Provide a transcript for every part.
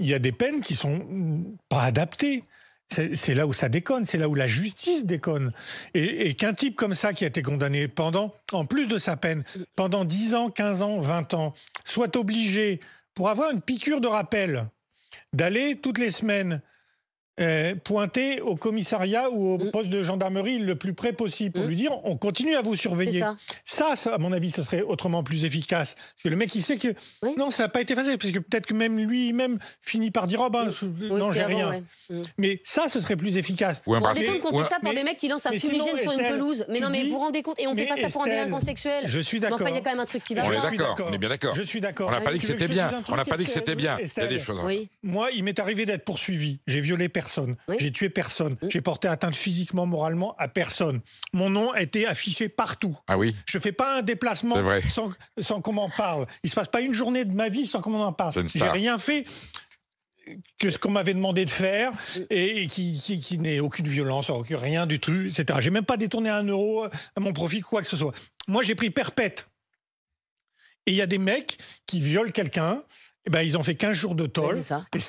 il y a des peines qui sont pas adaptées. C'est là où ça déconne, c'est là où la justice déconne. Et, qu'un type comme ça qui a été condamné pendant, en plus de sa peine, pendant 10 ans, 15 ans, 20 ans, soit obligé, pour avoir une piqûre de rappel, d'aller toutes les semaines euh, pointer au commissariat ou au mm. poste de gendarmerie le plus près possible pour mm. lui dire on continue à vous surveiller. Ça. à mon avis, ce serait autrement plus efficace. Parce que le mec, il sait que non, ça n'a pas été facile, parce que peut-être que même lui-même finit par dire oh ben, non, j'ai rien. Mm. Mais ça, ce serait plus efficace. On vous rendez qu'on fait ça pour des mecs qui lancent un fumigène sur une pelouse Mais non, mais vous vous rendez compte Et on ne fait pas ça pour un délinquant sexuel. Je suis d'accord. Enfin, il y a quand même un truc qui va. On est on bien d'accord. Je suis n'a ah, pas dit que c'était bien. On n'a pas dit que c'était bien. Il y a des choses. Hein. Moi, il m'est arrivé d'être poursuivi. J'ai violé personne personne. J'ai tué personne. Mm. J'ai porté atteinte physiquement, moralement à personne. Mon nom a été affiché partout. Ah oui. Je fais pas un déplacement sans, qu'on m'en parle. Il se passe pas une journée de ma vie sans qu'on m'en parle. J'ai rien fait que ce qu'on m'avait demandé de faire et, qui, qui, n'est aucune violence, rien du tout, etc. J'ai même pas détourné un euro à mon profit, quoi que ce soit. Moi, j'ai pris perpète. Et il y a des mecs qui violent quelqu'un, eh ben, ils ont fait 15 jours de toll.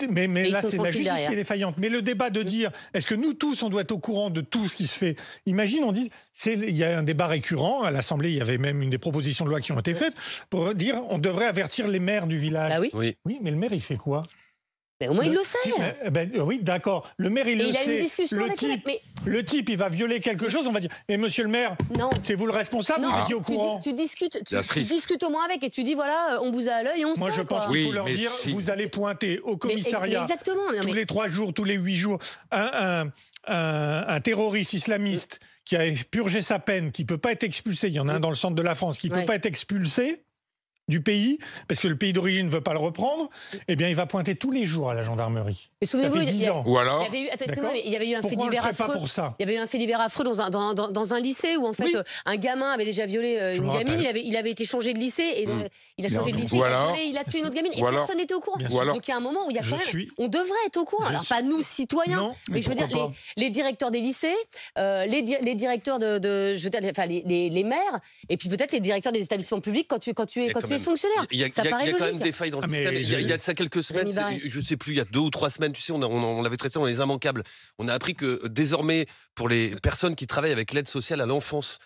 mais, là, c'est la justice qui est défaillante. Mais le débat de dire, est-ce que nous tous, on doit être au courant de tout ce qui se fait Imagine, on dit, il y a un débat récurrent. À l'Assemblée, il y avait même une des propositions de loi qui ont été faites pour dire, on devrait avertir les maires du village. Ah oui. oui. mais le maire, il fait quoi mais au moins, il le sait. Euh, ben, euh, oui, d'accord. Le maire, il et le il sait. A une discussion avec type, le type, il va violer quelque chose. On va dire, mais monsieur le maire, c'est vous le responsable vous étiez au courant Tu, discutes, tu, au moins avec et tu dis, voilà, euh, on vous a à l'œil Moi, je pense qu'il leur dire, vous allez pointer au commissariat tous les trois jours, tous les huit jours, un, un un, terroriste islamiste qui a purgé sa peine, qui ne peut pas être expulsé, il y en a un dans le centre de la France, qui ne peut pas être expulsé, du pays, parce que le pays d'origine ne veut pas le reprendre, eh bien, il va pointer tous les jours à la gendarmerie. Mais souvenez-vous, il, y avait eu, un fait divers affreux. il y avait un affreux dans un, dans, un lycée où en fait euh, un gamin avait déjà violé euh, une gamine. Il avait, été changé de lycée et euh, hmm. il a changé de lycée. et Il, a tué une autre gamine et personne n'était au courant. Donc il y a un moment où il y a quand même, on devrait être au courant. alors pas nous citoyens, mais, je veux dire les, directeurs des lycées, les, directeurs de, enfin, les, maires et puis peut-être les directeurs des établissements publics quand tu quand tu es il y a, quand même des failles dans le ah, système. Il y, a, de ça quelques semaines, je sais plus, il y a deux ou trois semaines, tu sais, on, on, l'avait traité dans les immanquables. On a appris que euh, désormais, pour les personnes qui travaillent avec l'aide sociale à l'enfance,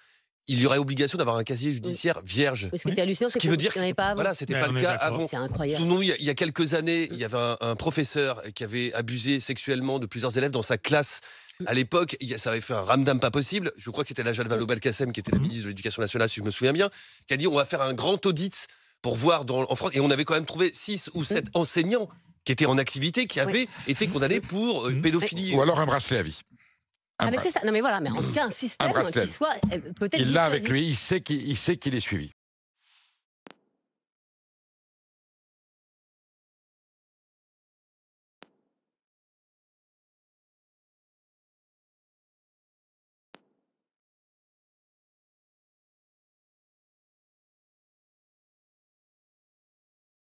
il y aurait obligation d'avoir un casier judiciaire vierge. ce qui hallucinant, c'est qui veut dire que pas avant. Voilà, c'était pas le cas avant. C'est Nous, il, y a, quelques années, il y avait un, professeur qui avait abusé sexuellement de plusieurs élèves dans sa classe. Mm. À l'époque, ça avait fait un ramdam pas possible. Je crois que c'était la Jalva mm. Balkassem, qui était la mm. ministre de l'Éducation nationale, si je me souviens bien, qui a dit on va faire un grand audit pour voir en France. Et on avait quand même trouvé 6 ou 7 mm-hmm. enseignants qui étaient en activité, qui avaient été condamnés pour euh, mm-hmm. pédophilie. Ou euh. alors un bracelet à vie. ah mais c'est ça. Non mais voilà, mais en tout cas un système qui soit euh, peut-être. Il l'a avec lui, il sait qu'il est suivi.